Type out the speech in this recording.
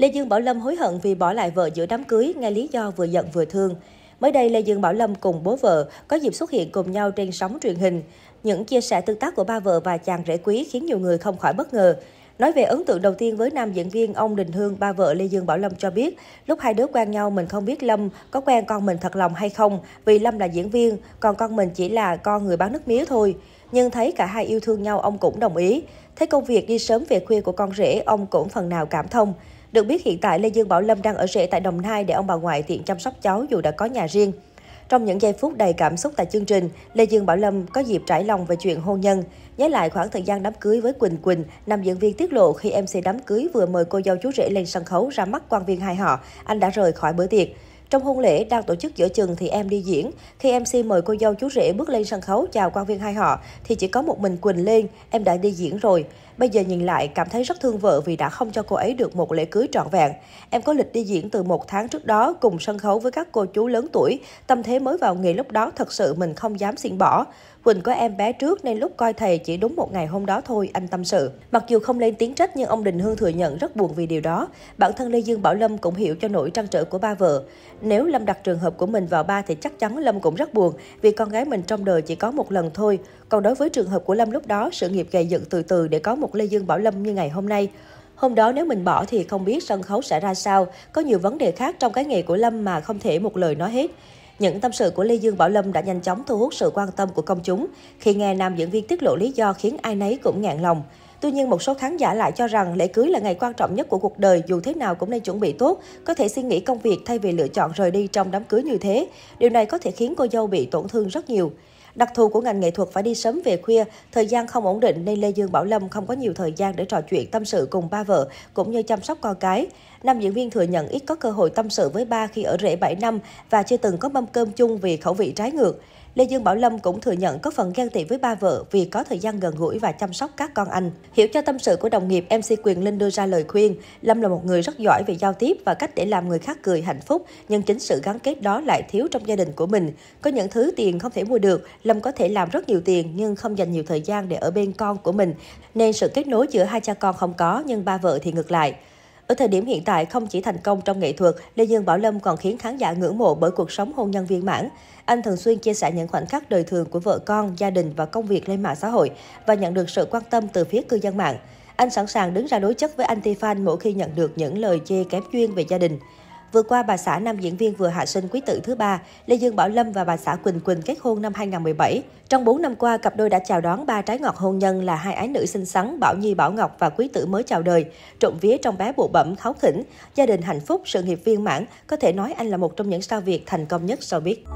Lê Dương Bảo Lâm hối hận vì bỏ lại vợ giữa đám cưới, nghe lý do vừa giận vừa thương. Mới đây, Lê Dương Bảo Lâm cùng bố vợ có dịp xuất hiện cùng nhau trên sóng truyền hình. Những chia sẻ tương tác của ba vợ và chàng rể quý khiến nhiều người không khỏi bất ngờ. Nói về ấn tượng đầu tiên với nam diễn viên, ông Đình Hương, ba vợ Lê Dương Bảo Lâm cho biết, lúc hai đứa quen nhau mình không biết Lâm có quen con mình thật lòng hay không, vì Lâm là diễn viên, còn con mình chỉ là con người bán nước mía thôi. Nhưng thấy cả hai yêu thương nhau, ông cũng đồng ý. Thấy công việc đi sớm về khuya của con rể, ông cũng phần nào cảm thông. Được biết hiện tại Lê Dương Bảo Lâm đang ở rể tại Đồng Nai để ông bà ngoại tiện chăm sóc cháu dù đã có nhà riêng. Trong những giây phút đầy cảm xúc tại chương trình, Lê Dương Bảo Lâm có dịp trải lòng về chuyện hôn nhân. Nhớ lại khoảng thời gian đám cưới với Quỳnh Quỳnh, nam diễn viên tiết lộ khi MC đám cưới vừa mời cô dâu chú rể lên sân khấu ra mắt quan viên hai họ, anh đã rời khỏi bữa tiệc. Trong hôn lễ đang tổ chức giữa chừng thì em đi diễn. Khi MC mời cô dâu chú rể bước lên sân khấu chào quan viên hai họ thì chỉ có một mình Quỳnh lên, em đã đi diễn rồi. Bây giờ nhìn lại cảm thấy rất thương vợ vì đã không cho cô ấy được một lễ cưới trọn vẹn. Em có lịch đi diễn từ một tháng trước đó cùng sân khấu với các cô chú lớn tuổi. Tâm thế mới vào nghề lúc đó thật sự mình không dám xin bỏ. Quỳnh có em bé trước nên lúc coi thầy chỉ đúng một ngày hôm đó thôi, anh tâm sự. Mặc dù không lên tiếng trách nhưng ông Đình Hương thừa nhận rất buồn vì điều đó. Bản thân Lê Dương Bảo Lâm cũng hiểu cho nỗi trăn trở của ba vợ. Nếu Lâm đặt trường hợp của mình vào ba thì chắc chắn Lâm cũng rất buồn vì con gái mình trong đời chỉ có một lần thôi. Còn đối với trường hợp của Lâm lúc đó, sự nghiệp gầy dựng từ từ để có một một Lê Dương Bảo Lâm như ngày hôm nay. Hôm đó nếu mình bỏ thì không biết sân khấu sẽ ra sao, có nhiều vấn đề khác trong cái nghề của Lâm mà không thể một lời nói hết. Những tâm sự của Lê Dương Bảo Lâm đã nhanh chóng thu hút sự quan tâm của công chúng khi nghe nam diễn viên tiết lộ lý do khiến ai nấy cũng ngạn lòng. Tuy nhiên, một số khán giả lại cho rằng lễ cưới là ngày quan trọng nhất của cuộc đời, dù thế nào cũng nên chuẩn bị tốt, có thể suy nghĩ công việc thay vì lựa chọn rời đi trong đám cưới như thế. Điều này có thể khiến cô dâu bị tổn thương rất nhiều. Đặc thù của ngành nghệ thuật phải đi sớm về khuya, thời gian không ổn định nên Lê Dương Bảo Lâm không có nhiều thời gian để trò chuyện tâm sự cùng ba vợ cũng như chăm sóc con cái. Nam diễn viên thừa nhận ít có cơ hội tâm sự với ba khi ở rễ 7 năm và chưa từng có mâm cơm chung vì khẩu vị trái ngược. Lê Dương Bảo Lâm cũng thừa nhận có phần ghen tị với ba vợ vì có thời gian gần gũi và chăm sóc các con anh. Hiểu cho tâm sự của đồng nghiệp, MC Quyền Linh đưa ra lời khuyên. Lâm là một người rất giỏi về giao tiếp và cách để làm người khác cười hạnh phúc, nhưng chính sự gắn kết đó lại thiếu trong gia đình của mình. Có những thứ tiền không thể mua được, Lâm có thể làm rất nhiều tiền nhưng không dành nhiều thời gian để ở bên con của mình, nên sự kết nối giữa hai cha con không có nhưng ba vợ thì ngược lại. Ở thời điểm hiện tại, không chỉ thành công trong nghệ thuật, Lê Dương Bảo Lâm còn khiến khán giả ngưỡng mộ bởi cuộc sống hôn nhân viên mãn. Anh thường xuyên chia sẻ những khoảnh khắc đời thường của vợ con, gia đình và công việc lên mạng xã hội và nhận được sự quan tâm từ phía cư dân mạng. Anh sẵn sàng đứng ra đối chất với anti-fan mỗi khi nhận được những lời chê kém duyên về gia đình. Vừa qua, bà xã nam diễn viên vừa hạ sinh quý tử thứ ba, Lê Dương Bảo Lâm và bà xã Quỳnh Quỳnh kết hôn năm 2017. Trong 4 năm qua, cặp đôi đã chào đón ba trái ngọt hôn nhân là hai ái nữ xinh xắn Bảo Nhi Bảo Ngọc và quý tử mới chào đời. Trộm vía trong bé bụ bẩm kháo khỉnh, gia đình hạnh phúc, sự nghiệp viên mãn, có thể nói anh là một trong những sao Việt thành công nhất showbiz. biết.